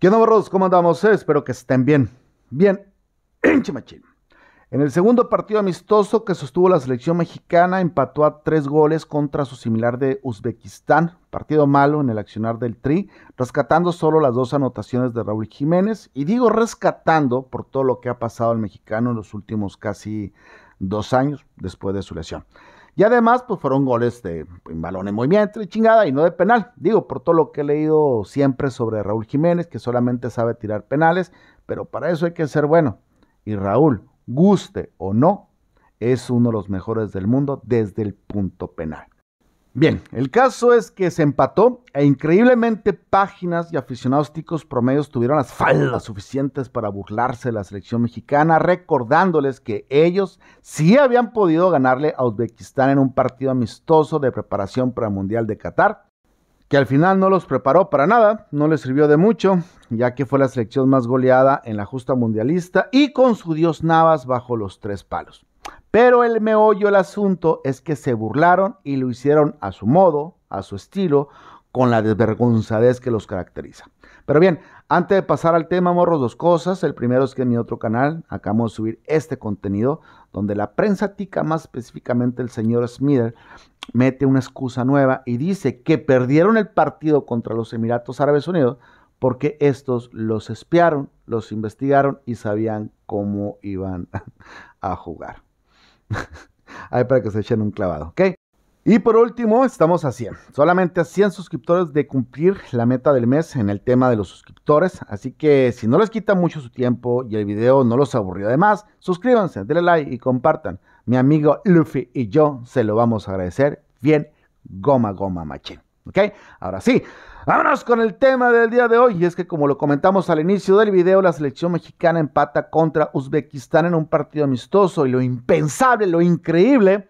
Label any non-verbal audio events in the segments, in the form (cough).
¿Qué onda, ¿Cómo andamos? Eh, espero que estén bien. Bien, en (clears throat) Chimachín. En el segundo partido amistoso que sostuvo la selección mexicana, empató a tres goles contra su similar de Uzbekistán. Partido malo en el accionar del Tri, rescatando solo las dos anotaciones de Raúl Jiménez. Y digo rescatando por todo lo que ha pasado al mexicano en los últimos casi dos años después de su lesión. Y además, pues fueron goles de balones muy bien, movimiento y chingada, y no de penal. Digo, por todo lo que he leído siempre sobre Raúl Jiménez, que solamente sabe tirar penales, pero para eso hay que ser bueno. Y Raúl, guste o no, es uno de los mejores del mundo desde el punto penal. Bien, el caso es que se empató e increíblemente páginas y aficionados ticos promedios tuvieron las faldas suficientes para burlarse de la selección mexicana, recordándoles que ellos sí habían podido ganarle a Uzbekistán en un partido amistoso de preparación para el Mundial de Qatar, que al final no los preparó para nada, no les sirvió de mucho, ya que fue la selección más goleada en la justa mundialista y con su dios Navas bajo los tres palos. Pero el meollo del asunto es que se burlaron y lo hicieron a su modo, a su estilo, con la desvergonzadez que los caracteriza. Pero bien, antes de pasar al tema, morros, dos cosas. El primero es que en mi otro canal acabamos de subir este contenido donde la prensa tica, más específicamente el señor Smither, mete una excusa nueva y dice que perdieron el partido contra los Emiratos Árabes Unidos porque estos los espiaron, los investigaron y sabían cómo iban (laughs) a jugar. (laughs) Ahí para que se echen un clavado, ¿ok? Y por último, estamos a 100. Solamente a 100 suscriptores de cumplir la meta del mes en el tema de los suscriptores. Así que si no les quita mucho su tiempo y el video no los aburrió además, suscríbanse, denle like y compartan. Mi amigo Luffy y yo se lo vamos a agradecer bien goma goma machín. ¿Ok? Ahora sí, vámonos con el tema del día de hoy. Y es que como lo comentamos al inicio del video, la selección mexicana empata contra Uzbekistán en un partido amistoso y lo impensable, lo increíble.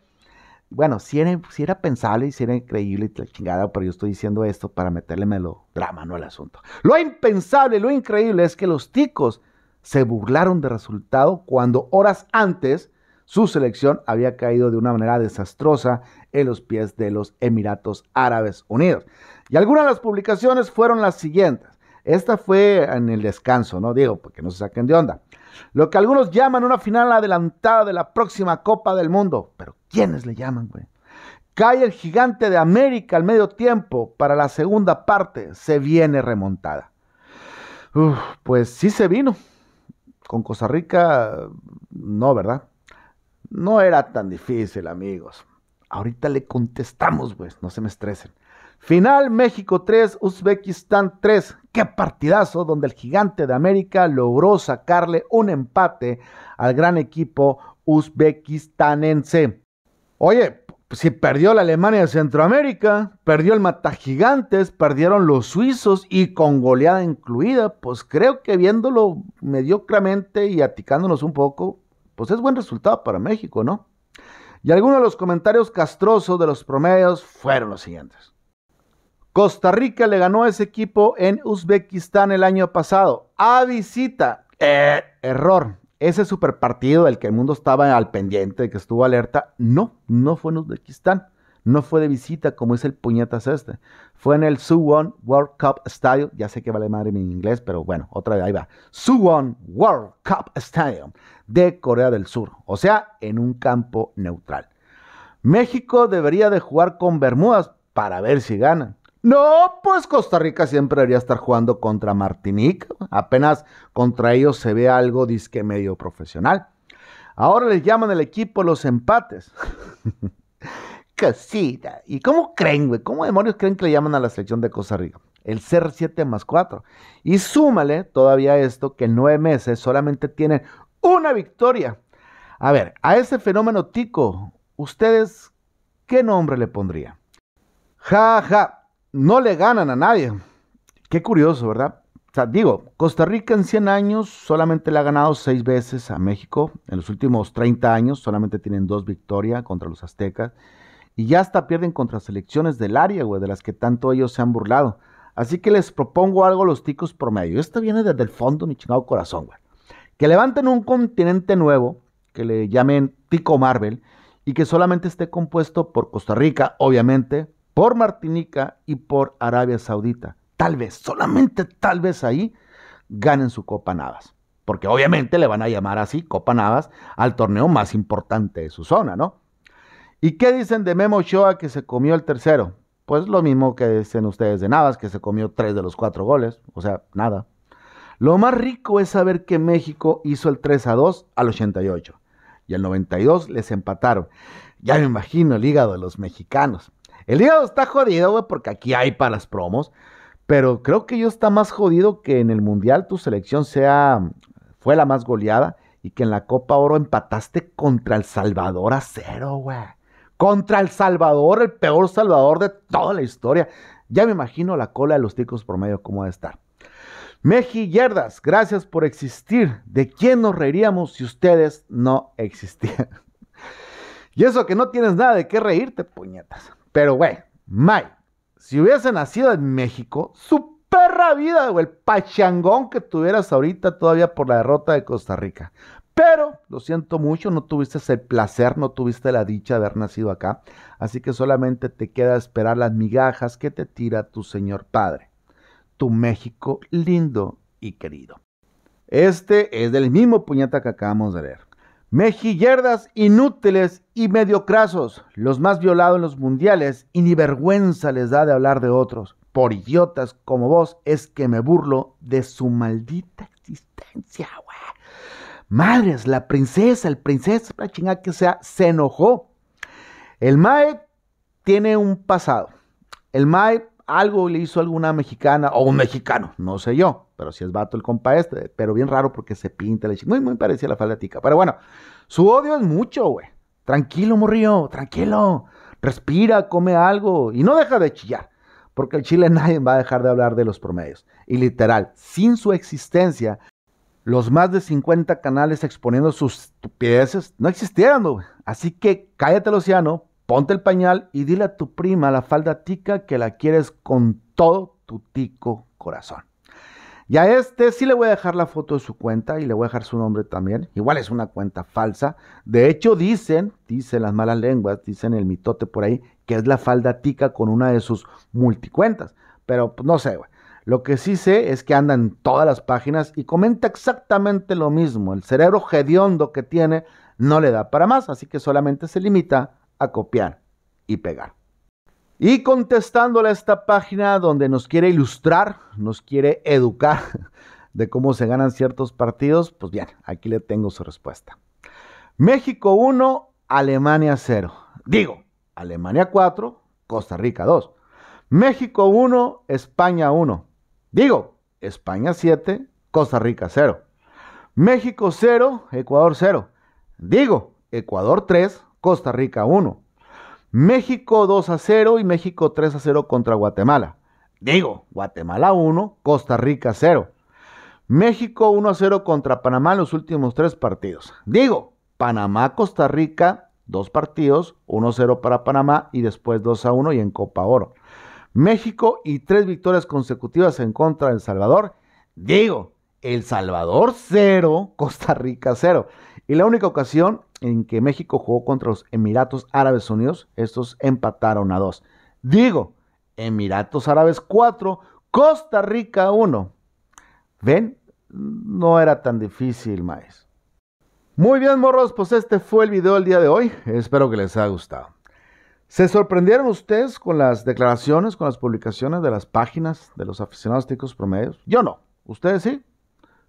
Bueno, si era, si era pensable y si era increíble chingada, pero yo estoy diciendo esto para meterle drama, no el asunto. Lo impensable, lo increíble es que los ticos se burlaron del resultado cuando horas antes su selección había caído de una manera desastrosa en los pies de los Emiratos Árabes Unidos. Y algunas de las publicaciones fueron las siguientes. Esta fue en el descanso, ¿no? Digo, porque no se saquen de onda. Lo que algunos llaman una final adelantada de la próxima Copa del Mundo. Pero ¿quiénes le llaman, güey? Cae el gigante de América al medio tiempo para la segunda parte. Se viene remontada. pues sí se vino. Con Costa Rica, no, ¿verdad? No era tan difícil, amigos. Ahorita le contestamos, pues, no se me estresen. Final México 3, Uzbekistán 3. Qué partidazo donde el gigante de América logró sacarle un empate al gran equipo uzbekistanense. Oye, si pues perdió la Alemania de Centroamérica, perdió el Matagigantes, perdieron los suizos y con goleada incluida, pues creo que viéndolo mediocramente y aticándonos un poco, pues es buen resultado para México, ¿no? Y algunos de los comentarios castrosos de los promedios fueron los siguientes. Costa Rica le ganó a ese equipo en Uzbekistán el año pasado. A visita. Eh, error. Ese super partido del que el mundo estaba al pendiente, que estuvo alerta, no, no fue en Uzbekistán. No fue de visita como es el puñetas este. Fue en el Suwon World Cup Stadium. Ya sé que vale madre mi inglés, pero bueno, otra vez ahí va. Suwon World Cup Stadium de Corea del Sur. O sea, en un campo neutral. México debería de jugar con Bermudas para ver si gana. No, pues Costa Rica siempre debería estar jugando contra Martinique. Apenas contra ellos se ve algo disque medio profesional. Ahora les llaman el equipo los empates. (laughs) Sí, ¿Y cómo creen, güey? ¿Cómo demonios creen que le llaman a la selección de Costa Rica? El CR7 más 4. Y súmale todavía esto que en nueve meses solamente tienen una victoria. A ver, a ese fenómeno tico, ¿ustedes qué nombre le pondría Ja, ja, no le ganan a nadie. Qué curioso, ¿verdad? O sea, digo, Costa Rica en 100 años solamente le ha ganado 6 veces a México. En los últimos 30 años solamente tienen 2 victorias contra los aztecas y ya hasta pierden contra selecciones del área, güey, de las que tanto ellos se han burlado. Así que les propongo algo a los ticos promedio. Esto viene desde el fondo mi chingado corazón, güey. Que levanten un continente nuevo, que le llamen Tico Marvel, y que solamente esté compuesto por Costa Rica, obviamente, por Martinica y por Arabia Saudita. Tal vez, solamente tal vez ahí ganen su Copa Navas. Porque obviamente le van a llamar así Copa Navas al torneo más importante de su zona, ¿no? ¿Y qué dicen de Memo Ochoa que se comió el tercero? Pues lo mismo que dicen ustedes de Navas, que se comió tres de los cuatro goles, o sea, nada. Lo más rico es saber que México hizo el 3 a 2 al 88 y al 92 les empataron. Ya me imagino el hígado de los mexicanos. El hígado está jodido, güey, porque aquí hay para las promos, pero creo que yo está más jodido que en el Mundial tu selección sea fue la más goleada y que en la Copa Oro empataste contra El Salvador a cero, güey contra El Salvador, el peor Salvador de toda la historia. Ya me imagino la cola de los ticos promedio cómo va a estar. Yerdas, gracias por existir. ¿De quién nos reiríamos si ustedes no existían? (laughs) y eso que no tienes nada de qué reírte, puñetas. Pero, güey, May, si hubiese nacido en México, su perra vida, güey, el pachangón que tuvieras ahorita todavía por la derrota de Costa Rica. Pero lo siento mucho, no tuviste el placer, no tuviste la dicha de haber nacido acá. Así que solamente te queda esperar las migajas que te tira tu Señor Padre, tu México lindo y querido. Este es del mismo puñeta que acabamos de leer. Mejillerdas inútiles y mediocrasos, los más violados en los mundiales y ni vergüenza les da de hablar de otros. Por idiotas como vos es que me burlo de su maldita existencia, Madres, la princesa, el princesa, la chingada que sea, se enojó. El Mae tiene un pasado. El Mae algo le hizo alguna mexicana o un mexicano, no sé yo, pero si es vato el compa este, pero bien raro porque se pinta la Muy, muy parecía la falda Pero bueno, su odio es mucho, güey. Tranquilo, morrillo, tranquilo. Respira, come algo y no deja de chillar. Porque el chile (laughs) nadie va a dejar de hablar de los promedios. Y literal, sin su existencia, los más de 50 canales exponiendo sus estupideces no existieron, Así que cállate el océano, ponte el pañal y dile a tu prima la falda tica que la quieres con todo tu tico corazón. Y a este sí le voy a dejar la foto de su cuenta y le voy a dejar su nombre también. Igual es una cuenta falsa. De hecho dicen, dicen las malas lenguas, dicen el mitote por ahí, que es la falda tica con una de sus multicuentas. Pero pues, no sé, güey. Lo que sí sé es que anda en todas las páginas y comenta exactamente lo mismo. El cerebro hediondo que tiene no le da para más, así que solamente se limita a copiar y pegar. Y contestándole a esta página donde nos quiere ilustrar, nos quiere educar (laughs) de cómo se ganan ciertos partidos, pues bien, aquí le tengo su respuesta. México 1, Alemania 0. Digo, Alemania 4, Costa Rica 2. México 1, España 1. Digo, España 7, Costa Rica 0. México 0, Ecuador 0. Digo, Ecuador 3, Costa Rica 1. México 2 a 0 y México 3 a 0 contra Guatemala. Digo, Guatemala 1, Costa Rica 0. México 1 a 0 contra Panamá en los últimos tres partidos. Digo, Panamá, Costa Rica, dos partidos, 1 a 0 para Panamá y después 2 a 1 y en Copa Oro. México y tres victorias consecutivas en contra de El Salvador. Digo, El Salvador cero, (laughs) Costa Rica cero. Y la única ocasión en que México jugó contra los Emiratos Árabes Unidos, estos empataron a dos. Digo, Emiratos Árabes 4, Costa Rica 1. ¿Ven? No era tan difícil, más. Muy bien, morros, pues este fue el video del día de hoy. Espero que les haya gustado. ¿Se sorprendieron ustedes con las declaraciones, con las publicaciones de las páginas de los aficionados ticos promedios? Yo no. ¿Ustedes sí?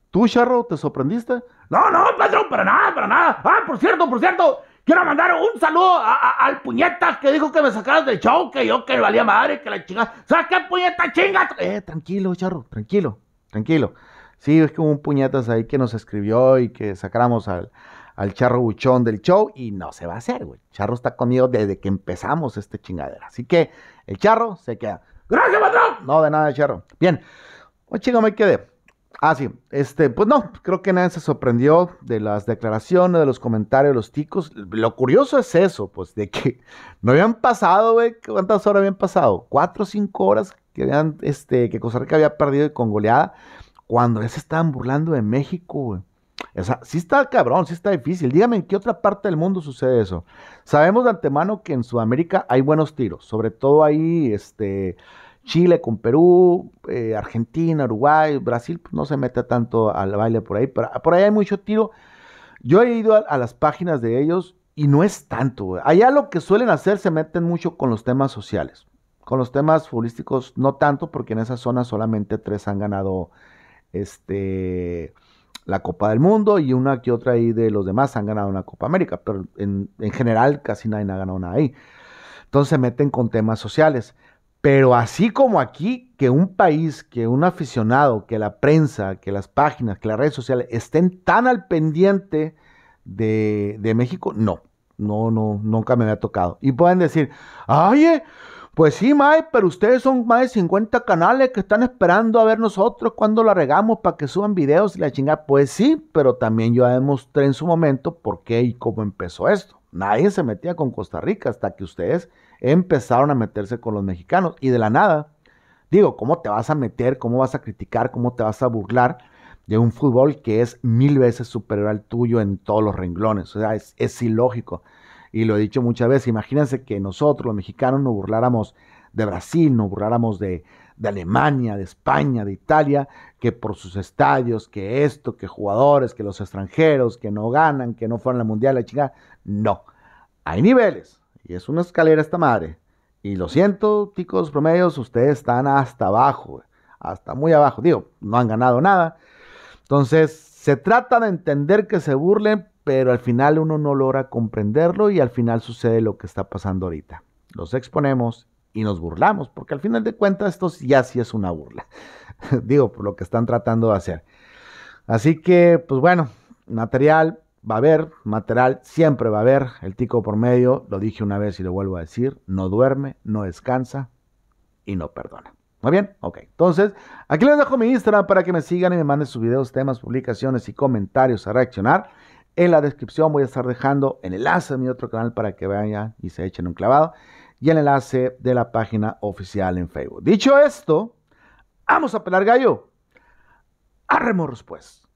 ¿Tú, Charro, te sorprendiste? No, no, Pedro, para nada, para nada. Ah, por cierto, por cierto, quiero mandar un saludo a, al puñetas que dijo que me sacaras del show, que yo que valía madre, que la chingada. ¿Sabes qué, puñeta, chingas? Eh, tranquilo, Charro, tranquilo, tranquilo. Sí, es que hubo un puñetas ahí que nos escribió y que sacáramos al, al charro buchón del show y no se va a hacer, güey. Charro está conmigo desde que empezamos este chingadera. Así que el charro se queda. Gracias, patrón. No, de nada, charro. Bien. Oye, oh, chingo, me quedé. Ah, sí. Este, pues no, creo que nadie se sorprendió de las declaraciones, de los comentarios los ticos. Lo curioso es eso, pues, de que (laughs) no habían pasado, güey. ¿Cuántas horas habían pasado? Cuatro o cinco horas que habían, este, que Costa Rica había perdido y con goleada. Cuando ya se estaban burlando de México, güey. Si sí está cabrón, sí está difícil. Dígame en qué otra parte del mundo sucede eso. Sabemos de antemano que en Sudamérica hay buenos tiros, sobre todo ahí, este, Chile con Perú, eh, Argentina, Uruguay, Brasil, pues, no se mete tanto al baile por ahí, pero por ahí hay mucho tiro. Yo he ido a, las páginas de ellos y no es tanto. Allá lo que suelen hacer se meten mucho con los temas sociales. Con los temas futbolísticos no tanto, porque en esa zona solamente tres han ganado este la Copa del Mundo y una que otra ahí de los demás han ganado una Copa América, pero en, general casi nadie ha ganado nada ahí. Entonces se meten con temas sociales. Pero así como aquí, que un país, que un aficionado, que la prensa, que las páginas, que las redes sociales estén tan al pendiente de, de México, no. No, no, nunca me había tocado. Y pueden decir, oye, pues sí, Mae, pero ustedes son más de 50 canales que están esperando a ver nosotros cuando la regamos para que suban videos y la chingada. Pues sí, pero también yo demostré en su momento por qué y cómo empezó esto. Nadie se metía con Costa Rica hasta que ustedes empezaron a meterse con los mexicanos. Y de la nada, digo, ¿cómo te vas a meter? ¿Cómo vas a criticar? ¿Cómo te vas a burlar? de un fútbol que es mil veces superior al tuyo en todos los renglones. O sea, es ilógico y lo he dicho muchas veces, imagínense que nosotros los mexicanos nos burláramos de Brasil, nos burláramos de, Alemania, de España, de Italia, que por sus estadios, que esto, que jugadores, que los extranjeros, que no ganan, que no fueron la mundial, la chingada. No, hay niveles y es una escalera esta madre. Y lo siento, ticos promedios, ustedes están hasta abajo, hasta muy abajo. Digo, no han ganado nada. Entonces, se trata de entender que se burlen pero al final uno no logra comprenderlo y al final sucede lo que está pasando ahorita. Los exponemos y nos burlamos, porque al final de cuentas esto ya sí es una burla. (laughs) Digo, por lo que están tratando de hacer. Así que, pues bueno, material va a haber, material siempre va a haber. El tico por medio, lo dije una vez y lo vuelvo a decir, no duerme, no descansa y no perdona. Muy bien, ok. Entonces, aquí les dejo mi Instagram para que me sigan y me manden sus videos, temas, publicaciones y comentarios a reaccionar. En la descripción voy a estar dejando el enlace de mi otro canal para que vayan y se echen un clavado y el enlace de la página oficial en Facebook. Dicho esto, vamos a pelar gallo. Arremos pues.